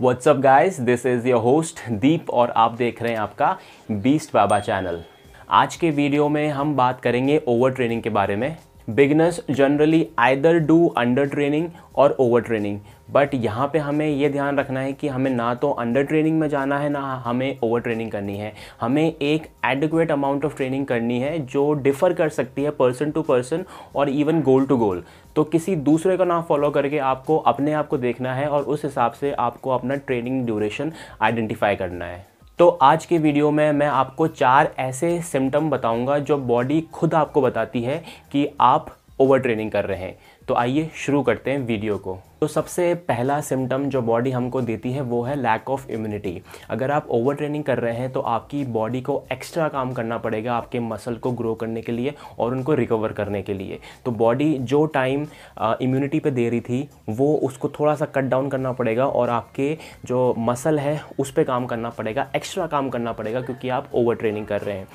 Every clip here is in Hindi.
WhatsApp guys this is your host Deep और आप देख रहे हैं आपका बीस्ट बाबा चैनल आज के वीडियो में हम बात करेंगे ओवर ट्रेनिंग के बारे में beginners generally either do under training और ओवर ट्रेनिंग बट यहाँ पे हमें यह ध्यान रखना है कि हमें ना तो अंडर ट्रेनिंग में जाना है ना हमें ओवर ट्रेनिंग करनी है हमें एक एडिक्वेट अमाउंट ऑफ ट्रेनिंग करनी है जो डिफ़र कर सकती है पर्सन टू पर्सन और इवन गोल टू गोल तो किसी दूसरे का नाम फॉलो करके आपको अपने आप को देखना है और उस हिसाब से आपको अपना ट्रेनिंग ड्यूरेशन आइडेंटिफाई करना है तो आज के वीडियो में मैं आपको चार ऐसे सिम्टम बताऊंगा जो बॉडी खुद आपको बताती है कि आप ओवर ट्रेनिंग कर रहे हैं तो आइए शुरू करते हैं वीडियो को तो सबसे पहला सिम्टम जो बॉडी हमको देती है वो है लैक ऑफ इम्यूनिटी अगर आप ओवर ट्रेनिंग कर रहे हैं तो आपकी बॉडी को एक्स्ट्रा काम करना पड़ेगा आपके मसल को ग्रो करने के लिए और उनको रिकवर करने के लिए तो बॉडी जो टाइम इम्यूनिटी पे दे रही थी वो उसको थोड़ा सा कट डाउन करना पड़ेगा और आपके जो मसल है उस पर काम करना पड़ेगा एक्स्ट्रा काम करना पड़ेगा क्योंकि आप ओवर ट्रेनिंग कर रहे हैं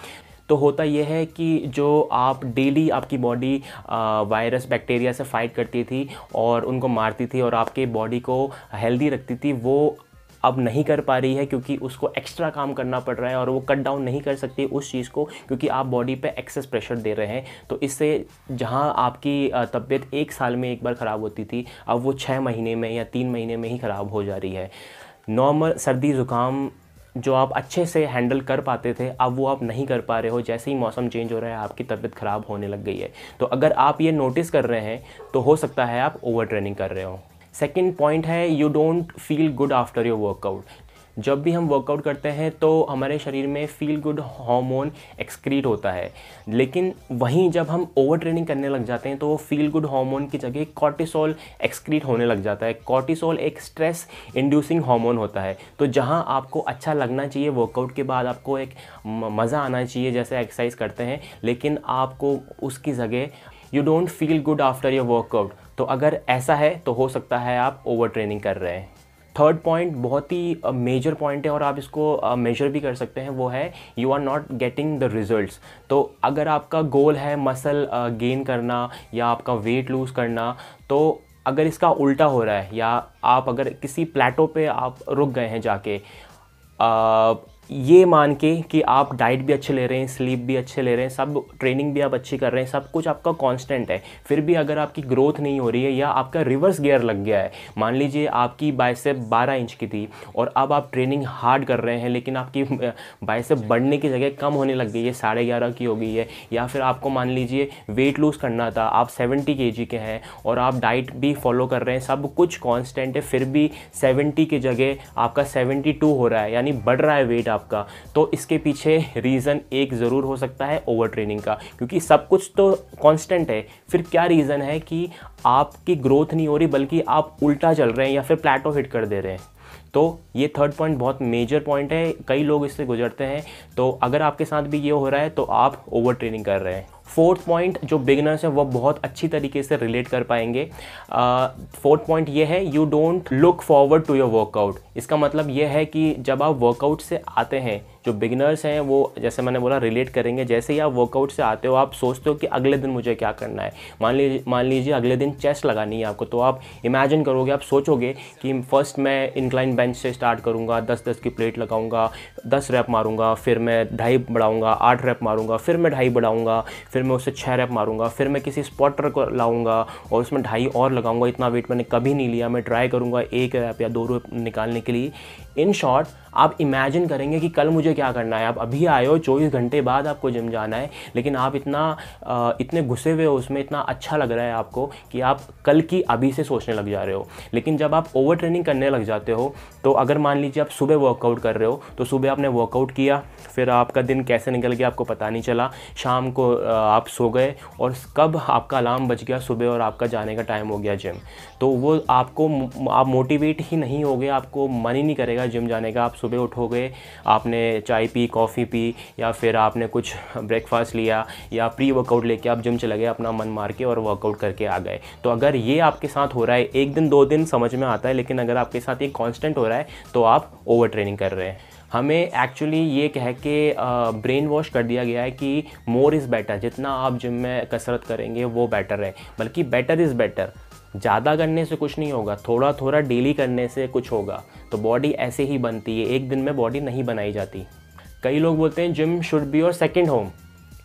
तो होता यह है कि जो आप डेली आपकी बॉडी वायरस बैक्टीरिया से फाइट करती थी और उनको मारती थी और आपके बॉडी को हेल्दी रखती थी वो अब नहीं कर पा रही है क्योंकि उसको एक्स्ट्रा काम करना पड़ रहा है और वो कट डाउन नहीं कर सकती उस चीज़ को क्योंकि आप बॉडी पे एक्सेस प्रेशर दे रहे हैं तो इससे जहां आपकी तबीयत एक साल में एक बार ख़राब होती थी अब वो छः महीने में या तीन महीने में ही ख़राब हो जा रही है नॉर्मल सर्दी ज़ुकाम जो आप अच्छे से हैंडल कर पाते थे अब वो आप नहीं कर पा रहे हो जैसे ही मौसम चेंज हो रहा है आपकी तबीयत ख़राब होने लग गई है तो अगर आप ये नोटिस कर रहे हैं तो हो सकता है आप ओवर ट्रेनिंग कर रहे हो सेकेंड पॉइंट है you don't feel good after your workout जब भी हम वर्कआउट करते हैं तो हमारे शरीर में फील गुड हार्मोन एक्सक्रीट होता है लेकिन वहीं जब हम ओवर ट्रेनिंग करने लग जाते हैं तो वो फील गुड हार्मोन की जगह कॉर्टिसोल एक्सक्रीट होने लग जाता है कॉर्टिसोल एक स्ट्रेस इंड्यूसिंग हार्मोन होता है तो जहाँ आपको अच्छा लगना चाहिए वर्कआउट के बाद आपको एक मज़ा आना चाहिए जैसे एक्सरसाइज करते हैं लेकिन आपको उसकी जगह you don't feel good after your workout तो अगर ऐसा है तो हो सकता है आप ओवर ट्रेनिंग कर रहे हैं थर्ड पॉइंट बहुत ही मेजर uh, पॉइंट है और आप इसको मेजर uh, भी कर सकते हैं वो है you are not getting the results तो अगर आपका गोल है मसल गेन uh, करना या आपका वेट लूज़ करना तो अगर इसका उल्टा हो रहा है या आप अगर किसी प्लेटो पे आप रुक गए हैं जाके ये मान के कि आप डाइट भी अच्छे ले रहे हैं स्लीप भी अच्छे ले रहे हैं सब ट्रेनिंग भी आप अच्छी कर रहे हैं सब कुछ आपका कांस्टेंट है फिर भी अगर आपकी ग्रोथ नहीं हो रही है या आपका रिवर्स गियर लग गया है मान लीजिए आपकी बाइसेप 12 इंच की थी और अब आप ट्रेनिंग हार्ड कर रहे हैं लेकिन आपकी बाइसेप बढ़ने की जगह कम होने लग गई है साढ़े ग्यारह की हो गई है या फिर आपको मान लीजिए वेट लूज़ करना था आप सेवेंटी के के हैं और आप डाइट भी फॉलो कर रहे हैं सब कुछ कॉन्स्टेंट है फिर भी सेवेंटी की जगह आपका सेवेंटी हो रहा है यानी बढ़ रहा है वेट स्टाफ का तो इसके पीछे रीज़न एक ज़रूर हो सकता है ओवर ट्रेनिंग का क्योंकि सब कुछ तो कॉन्स्टेंट है फिर क्या रीज़न है कि आपकी ग्रोथ नहीं हो रही बल्कि आप उल्टा चल रहे हैं या फिर प्लेटो हिट कर दे रहे हैं तो ये थर्ड पॉइंट बहुत मेजर पॉइंट है कई लोग इससे गुजरते हैं तो अगर आपके साथ भी ये हो रहा है तो आप ओवर ट्रेनिंग कर रहे हैं फोर्थ पॉइंट जो बिगनर्स हैं वो बहुत अच्छी तरीके से रिलेट कर पाएंगे फोर्थ पॉइंट ये है you don't look forward to your workout इसका मतलब ये है कि जब आप वर्कआउट से आते हैं जो बिगिनर्स हैं वो जैसे मैंने बोला रिलेट करेंगे जैसे ही आप वर्कआउट से आते हो आप सोचते हो कि अगले दिन मुझे क्या करना है मान लीजिए मान लीजिए अगले दिन चेस्ट लगानी है आपको तो आप इमेजिन करोगे आप सोचोगे कि फर्स्ट मैं इंक्लाइन बेंच से स्टार्ट करूँगा दस दस की प्लेट लगाऊँगा दस रैप मारूँगा फिर मैं ढाई बढ़ाऊँगा आठ रैप मारूँगा फिर मैं ढाई बढ़ाऊँगा फिर मैं उससे छः रैप मारूँगा फिर मैं किसी स्पॉटर को लाऊँगा और उसमें ढाई और लगाऊँगा इतना वेट मैंने कभी नहीं लिया मैं ट्राई करूँगा एक रैप या दो रैप निकालने के लिए इन शॉर्ट आप इमेजिन करेंगे कि कल मुझे क्या करना है आप अभी आए हो चौबीस घंटे बाद आपको जिम जाना है लेकिन आप इतना इतने घुसे हुए हो उसमें इतना अच्छा लग रहा है आपको कि आप कल की अभी से सोचने लग जा रहे हो लेकिन जब आप ओवर ट्रेनिंग करने लग जाते हो तो अगर मान लीजिए आप सुबह वर्कआउट कर रहे हो तो सुबह आपने वर्कआउट किया फिर आपका दिन कैसे निकल गया आपको पता नहीं चला शाम को आप सो गए और कब आपका अलार्म बज गया सुबह और आपका जाने का टाइम हो गया जिम तो वो आपको आप मोटिवेट ही नहीं हो गए आपको मन ही नहीं करेगा जिम जाने का आप सुबह उठोगे आपने चाय पी कॉफ़ी पी या फिर आपने कुछ ब्रेकफास्ट लिया या प्री वर्कआउट लेके आप जिम चले गए अपना मन मार के और वर्कआउट करके आ गए तो अगर ये आपके साथ हो रहा है एक दिन दो दिन समझ में आता है लेकिन अगर आपके साथ ये कॉन्स्टेंट हो रहा है तो आप ओवर ट्रेनिंग कर रहे हैं हमें एक्चुअली ये कह के ब्रेन वॉश कर दिया गया है कि मोर इज़ बेटर जितना आप जिम में कसरत करेंगे वो बेटर है बल्कि बेटर इज़ बेटर ज़्यादा करने से कुछ नहीं होगा थोड़ा थोड़ा डेली करने से कुछ होगा तो बॉडी ऐसे ही बनती है एक दिन में बॉडी नहीं बनाई जाती कई लोग बोलते हैं gym should be your second home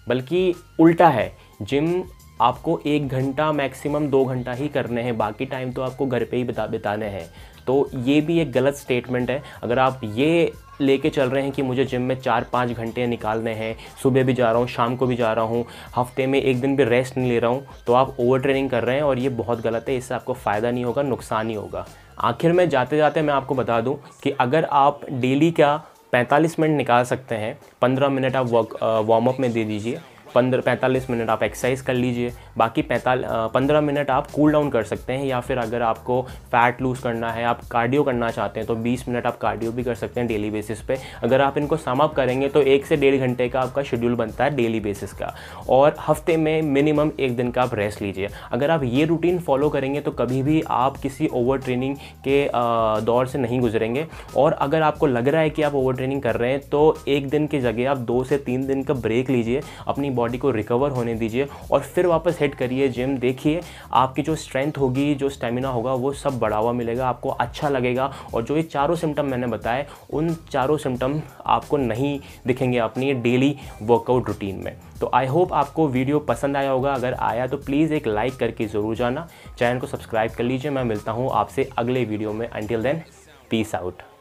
बल्कि उल्टा है जिम आपको एक घंटा मैक्सिमम दो घंटा ही करने हैं बाकी टाइम तो आपको घर पे ही बिता बिताने हैं तो ये भी एक गलत स्टेटमेंट है अगर आप ये लेके चल रहे हैं कि मुझे जिम में चार पाँच घंटे निकालने हैं सुबह भी जा रहा हूँ शाम को भी जा रहा हूँ हफ्ते में एक दिन भी रेस्ट नहीं ले रहा हूँ तो आप ओवर ट्रेनिंग कर रहे हैं और ये बहुत गलत है इससे आपको फ़ायदा नहीं होगा नुकसान ही होगा आखिर में जाते जाते मैं आपको बता दूँ कि अगर आप डेली का पैंतालीस मिनट निकाल सकते हैं पंद्रह मिनट आप वार्म अप में दे दीजिए पंद्रह पैंतालीस मिनट आप एक्सरसाइज कर लीजिए बाकी पैंताल पंद्रह मिनट आप कूल डाउन कर सकते हैं या फिर अगर आपको फैट लूज़ करना है आप कार्डियो करना चाहते हैं तो बीस मिनट आप कार्डियो भी कर सकते हैं डेली बेसिस पे अगर आप इनको समअप करेंगे तो एक से डेढ़ घंटे का आपका शेड्यूल बनता है डेली बेसिस का और हफ्ते में मिनिमम एक दिन का आप रेस्ट लीजिए अगर आप ये रूटीन फॉलो करेंगे तो कभी भी आप किसी ओवर ट्रेनिंग के दौर से नहीं गुजरेंगे और अगर आपको लग रहा है कि आप ओवर ट्रेनिंग कर रहे हैं तो एक दिन की जगह आप दो से तीन दिन का ब्रेक लीजिए अपनी बॉडी बॉडी को रिकवर होने दीजिए और फिर वापस हिट करिए जिम देखिए आपकी जो स्ट्रेंथ होगी जो स्टेमिना होगा वो सब बढ़ावा मिलेगा आपको अच्छा लगेगा और जो ये चारों सिम्टम मैंने बताए उन चारों सिम्टम आपको नहीं दिखेंगे अपनी डेली वर्कआउट रूटीन में तो आई होप आपको वीडियो पसंद आया होगा अगर आया तो प्लीज़ एक लाइक करके ज़रूर जाना चैनल को सब्सक्राइब कर लीजिए मैं मिलता हूँ आपसे अगले वीडियो में अंटिल देन पीस आउट